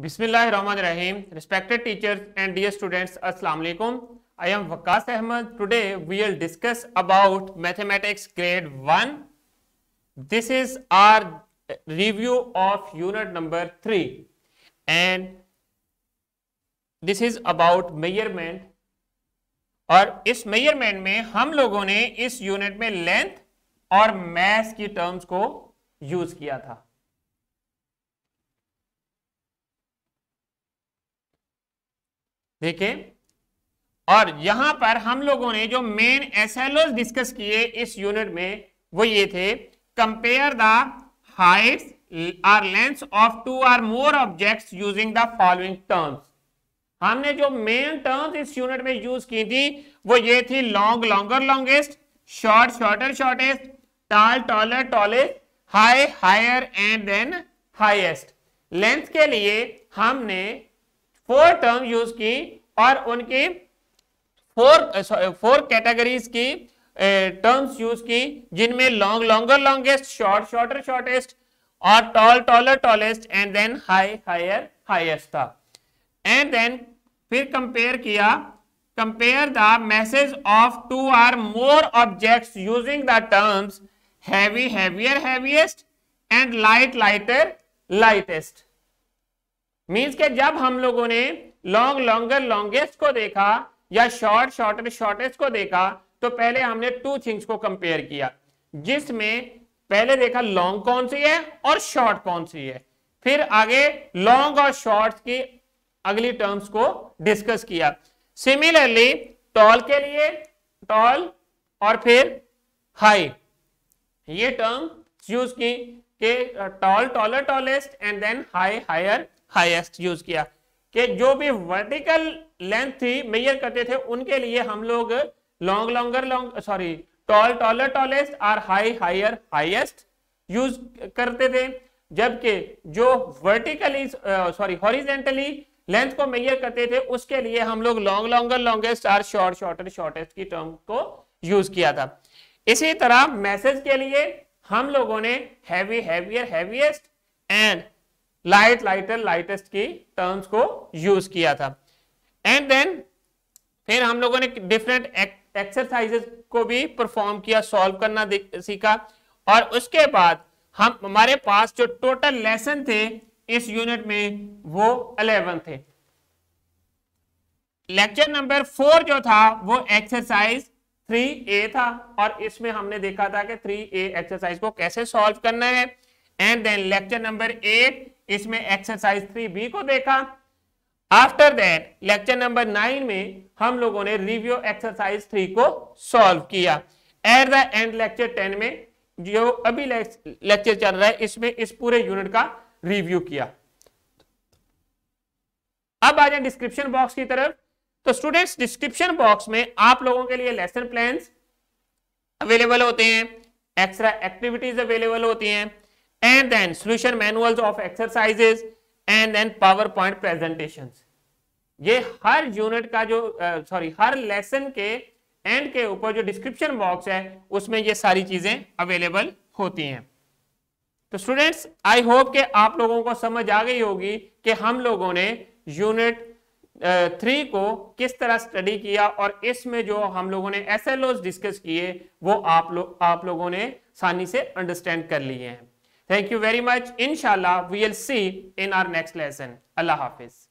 बिस्मिल्लाहिर्रहमानिर्रहीम respected teachers and dear students असल I am Waqas Ahmad today we will discuss about mathematics grade one this is our review of unit number three and this is about measurement और इस मेयरमेंट में हम लोगों ने इस unit में लेंथ और मैथ की टर्म्स को यूज किया था देखें और यहां पर हम लोगों ने जो मेन एस डिस्कस किए इस यूनिट में वो ये थे compare the heights or lengths of two or more objects using the following terms हमने जो मेन टर्म्स इस यूनिट में यूज की थी वो ये थी long longer longest short shorter shortest tall taller tallest high higher and then highest length के लिए हमने फोर टर्म यूज की और उनकी फोर फोर कैटेगरीज की टर्म्स uh, यूज की जिनमें long longer longest short shorter shortest और tall taller tallest and then high higher highest था एंड देन फिर कंपेयर किया compare the masses of two or more objects using the terms heavy heavier heaviest and light lighter lightest means के जब हम लोगों ने long longer longest को देखा या शॉर्ट शॉर्टर शॉर्टेस्ट को देखा तो पहले हमने टू थिंग्स को कंपेयर किया जिसमें पहले देखा लॉन्ग कौन सी है और शॉर्ट कौन सी है फिर आगे लॉन्ग और शॉर्ट की अगली टर्म्स को डिस्कस किया सिमिलरली टॉल के लिए टॉल और फिर हाई ये टर्म यूज की tall taller tallest and then high higher highest use किया कि जो भी वर्टिकल लेंथ थी मेजर करते थे उनके लिए हम लोग long longer long sorry tall taller tallest और हाई हायर हाईएस्ट यूज करते थे जबकि जो वर्टिकली सॉरी हॉरिजेंटली लेंथ को मेजर करते थे उसके लिए हम लोग लॉन्ग लॉन्गर लॉन्गेस्ट और शॉर्ट शॉर्टर शॉर्टेस्ट की टर्म को यूज किया था इसी तरह मैसेज के लिए हम लोगों ने heavy heavier heaviest and light lighter lightest की टर्म्स को यूज किया था एंड देन फिर हम लोगों ने डिफरेंट एक्सरसाइजेस को भी परफॉर्म किया सॉल्व करना सीखा और उसके बाद हम हमारे पास जो टोटल लेसन थे इस यूनिट में वो अलेवन थे लेक्चर नंबर फोर जो था वो एक्सरसाइज थ्री ए था और इसमें हमने देखा था कि थ्री ए एक्सरसाइज को कैसे सॉल्व करना है and then lecture number eight इसमें एक्सरसाइज थ्री बी को देखा after that lecture number nine में हम लोगों ने रिव्यू एक्सरसाइज थ्री को सॉल्व किया at the end lecture ten में जो अभी लेक्चर चल रहा है इसमें इस पूरे यूनिट का रिव्यू किया अब आ जाए डिस्क्रिप्शन बॉक्स की तरफ तो स्टूडेंट्स डिस्क्रिप्शन बॉक्स में आप लोगों के लिए लेसन प्लान अवेलेबल होते हैं एक्स्ट्रा एक्टिविटीज अवेलेबल होती हैं then then manuals of exercises and then PowerPoint presentation ये हर यूनिट का जो सॉरी uh, हर लेसन के एंड के ऊपर जो डिस्क्रिप्शन बॉक्स है उसमें ये सारी चीजें अवेलेबल होती हैं तो स्टूडेंट्स आई होप के आप लोगों को समझ आ गई होगी कि हम लोगों ने यूनिट थ्री को किस तरह स्टडी किया और इसमें जो हम लोगों ने एस डिस्कस किए वो आप लोग आप लोगों ने आसानी से अंडरस्टैंड कर लिए हैं Thank you very much. Inshallah, we will see in our next lesson. Allah Hafiz.